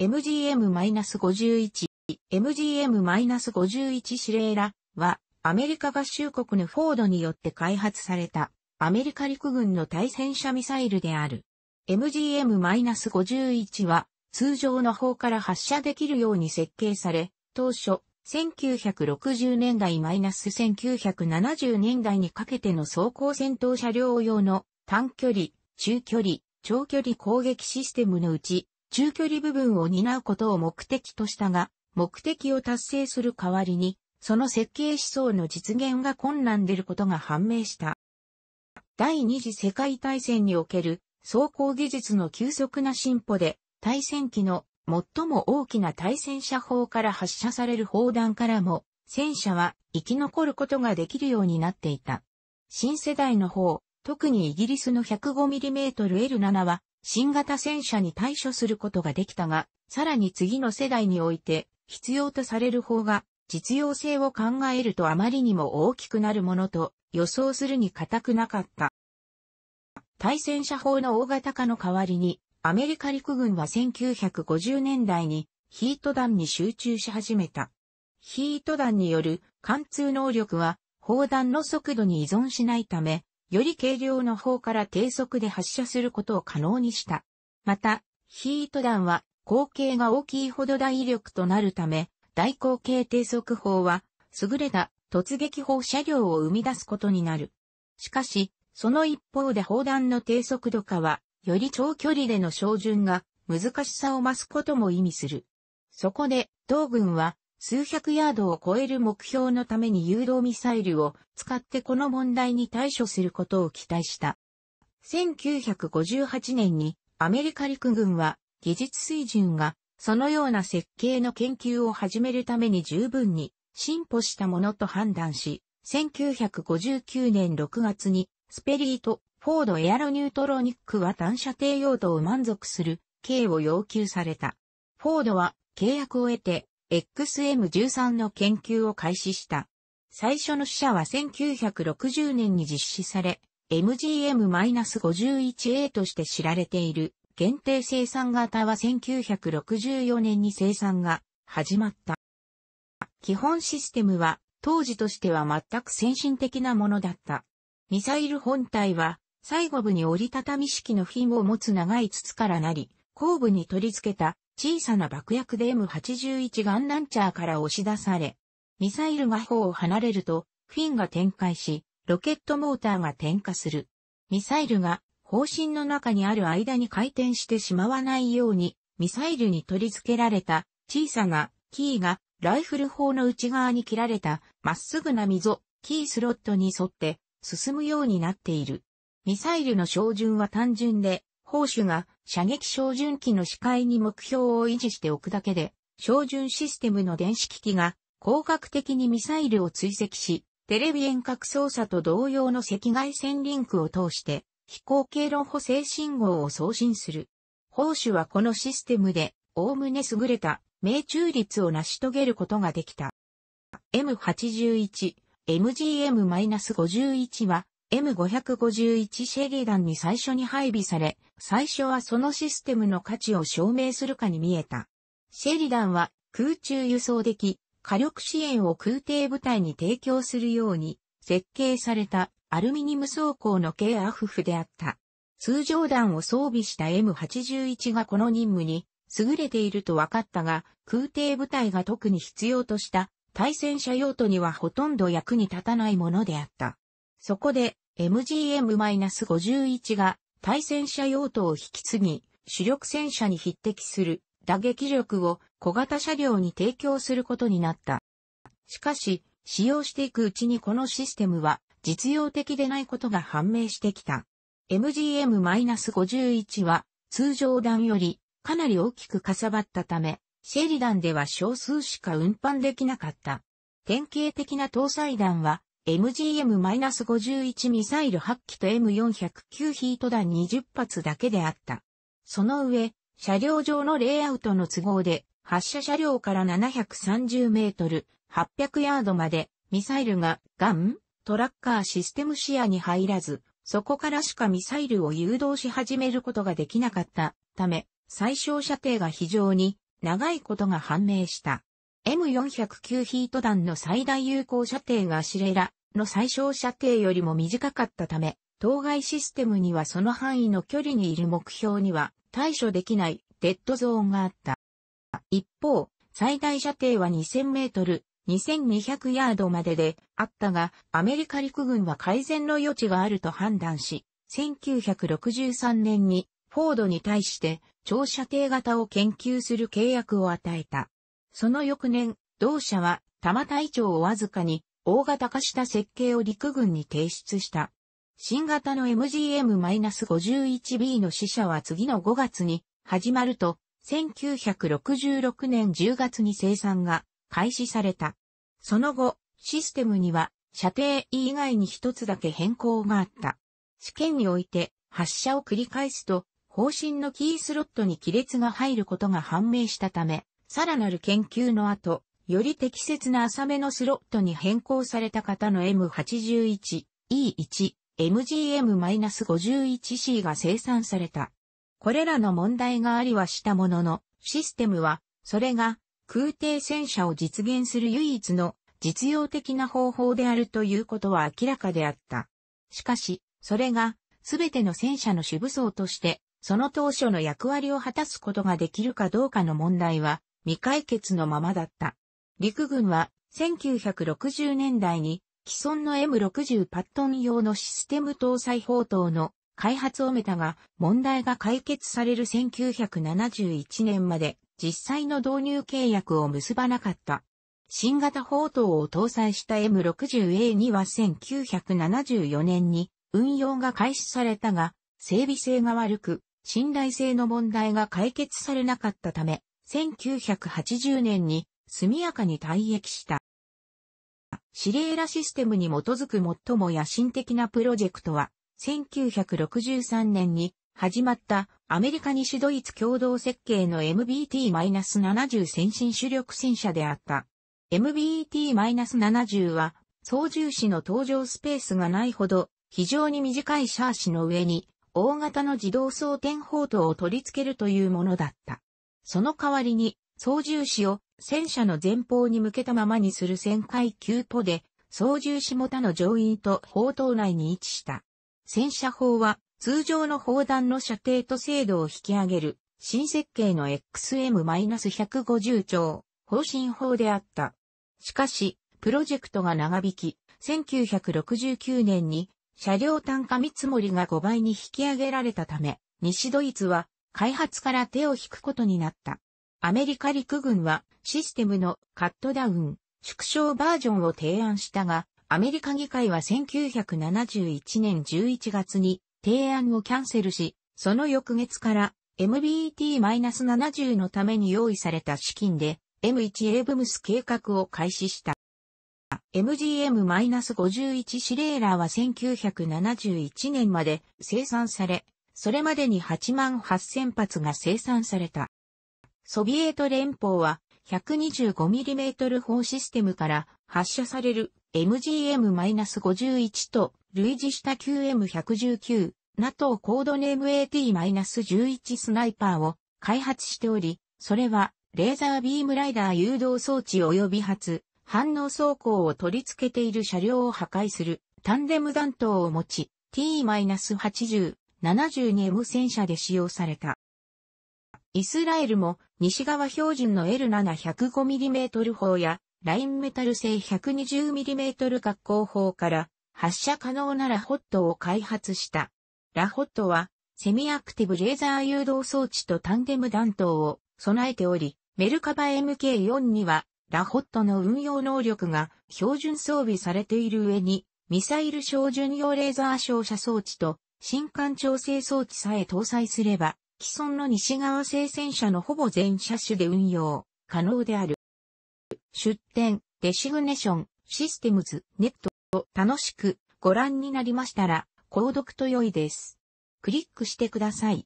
MGM-51、MGM-51 シレーラは、アメリカ合衆国のフォードによって開発された、アメリカ陸軍の対戦車ミサイルである。MGM-51 は、通常の砲から発射できるように設計され、当初、1960年代 -1970 年代にかけての装甲戦闘車両用の短距離、中距離、長距離攻撃システムのうち中距離部分を担うことを目的としたが、目的を達成する代わりに、その設計思想の実現が困難でることが判明した。第二次世界大戦における装甲技術の急速な進歩で、対戦機の最も大きな対戦車砲から発射される砲弾からも、戦車は生き残ることができるようになっていた。新世代の方、特にイギリスの 105mm L7 は新型戦車に対処することができたが、さらに次の世代において必要とされる方が実用性を考えるとあまりにも大きくなるものと予想するに固くなかった。対戦車砲の大型化の代わりに、アメリカ陸軍は1950年代にヒート弾に集中し始めた。ヒート弾による貫通能力は砲弾の速度に依存しないため、より軽量の方から低速で発射することを可能にした。また、ヒート弾は口径が大きいほど大威力となるため、大口径低速砲は優れた突撃砲車両を生み出すことになる。しかし、その一方で砲弾の低速度化は、より長距離での照準が難しさを増すことも意味する。そこで、同軍は数百ヤードを超える目標のために誘導ミサイルを使ってこの問題に対処することを期待した。1958年にアメリカ陸軍は技術水準がそのような設計の研究を始めるために十分に進歩したものと判断し、1959年6月にスペリーとフォードエアロニュートロニックは単射程用途を満足する刑を要求された。フォードは契約を得て XM13 の研究を開始した。最初の試射は1960年に実施され、MGM-51A として知られている限定生産型は1964年に生産が始まった。基本システムは当時としては全く先進的なものだった。ミサイル本体は最後部に折りたたみ式のフィンを持つ長い筒からなり、後部に取り付けた小さな爆薬で M81 ガンランチャーから押し出され、ミサイルが砲を離れると、フィンが展開し、ロケットモーターが点火する。ミサイルが砲身の中にある間に回転してしまわないように、ミサイルに取り付けられた小さなキーがライフル砲の内側に切られたまっすぐな溝、キースロットに沿って進むようになっている。ミサイルの照準は単純で砲手が射撃照準機の視界に目標を維持しておくだけで、照準システムの電子機器が光学的にミサイルを追跡し、テレビ遠隔操作と同様の赤外線リンクを通して飛行経路補正信号を送信する。砲手はこのシステムで、おおむね優れた命中率を成し遂げることができた。M81、MGM-51 は M551 シェリダンに最初に配備され、最初はそのシステムの価値を証明するかに見えた。シェリダンは空中輸送でき、火力支援を空挺部隊に提供するように設計されたアルミニム装甲の軽アフフであった。通常弾を装備した M81 がこの任務に優れていると分かったが、空挺部隊が特に必要とした対戦車用途にはほとんど役に立たないものであった。そこで MGM-51 が対戦車用途を引き継ぎ、主力戦車に匹敵する打撃力を小型車両に提供することになった。しかし、使用していくうちにこのシステムは実用的でないことが判明してきた。MGM-51 は通常弾よりかなり大きくかさばったため、シェリダンでは少数しか運搬できなかった。典型的な搭載弾は MGM-51 ミサイル8機と M409 ヒート弾20発だけであった。その上、車両上のレイアウトの都合で、発射車両から730メートル、800ヤードまで、ミサイルがガン、トラッカーシステム視野に入らず、そこからしかミサイルを誘導し始めることができなかったため、最小射程が非常に長いことが判明した。M409 ヒート弾の最大有効射程がシレラの最小射程よりも短かったため、当該システムにはその範囲の距離にいる目標には対処できないデッドゾーンがあった。一方、最大射程は2000メートル、2200ヤードまでであったが、アメリカ陸軍は改善の余地があると判断し、1963年にフォードに対して長射程型を研究する契約を与えた。その翌年、同社は多摩隊長をわずかに大型化した設計を陸軍に提出した。新型の MGM-51B の試射は次の5月に始まると、1966年10月に生産が開始された。その後、システムには射程以外に一つだけ変更があった。試験において発射を繰り返すと、方針のキースロットに亀裂が入ることが判明したため、さらなる研究の後、より適切な浅めのスロットに変更された型の M81、E1、MGM-51C が生産された。これらの問題がありはしたものの、システムは、それが空挺戦車を実現する唯一の実用的な方法であるということは明らかであった。しかし、それが、すべての戦車の主武装として、その当初の役割を果たすことができるかどうかの問題は、未解決のままだった。陸軍は1960年代に既存の M60 パットン用のシステム搭載砲塔の開発をめたが、問題が解決される1971年まで実際の導入契約を結ばなかった。新型砲塔を搭載した m 6 0 a には1974年に運用が開始されたが、整備性が悪く、信頼性の問題が解決されなかったため、1980年に速やかに退役した。シリエラシステムに基づく最も野心的なプロジェクトは、1963年に始まったアメリカ西ドイツ共同設計の MBT-70 先進主力戦車であった。MBT-70 は操縦士の登場スペースがないほど非常に短いシャーシの上に大型の自動装填砲塔を取り付けるというものだった。その代わりに、操縦士を戦車の前方に向けたままにする旋回急ポで、操縦士も他の乗員と砲塔内に位置した。戦車砲は、通常の砲弾の射程と精度を引き上げる、新設計の XM-150 兆、方針砲であった。しかし、プロジェクトが長引き、1969年に車両単価見積もりが5倍に引き上げられたため、西ドイツは開発から手を引くことになった。アメリカ陸軍はシステムのカットダウン、縮小バージョンを提案したが、アメリカ議会は1971年11月に提案をキャンセルし、その翌月から MBT-70 のために用意された資金で M1 エブムス計画を開始した。MGM-51 シレーラーは1971年まで生産され、それまでに8万8000発が生産された。ソビエト連邦は 125mm 砲システムから発射される MGM-51 と類似した QM119、NATO コードネーム AT-11 スナイパーを開発しており、それはレーザービームライダー誘導装置及び発、反応走行を取り付けている車両を破壊するタンデム弾頭を持ち、T-80、72M 戦車で使用された。イスラエルも西側標準の L7-105mm 砲やラインメタル製 120mm 格好砲から発射可能なラホットを開発した。ラホットはセミアクティブレーザー誘導装置とタンデム弾頭を備えており、メルカバ MK4 にはラホットの運用能力が標準装備されている上にミサイル照準用レーザー照射装置と新間調整装置さえ搭載すれば、既存の西側製戦車のほぼ全車種で運用可能である。出展、デシグネション、システムズ、ネットを楽しくご覧になりましたら、購読と良いです。クリックしてください。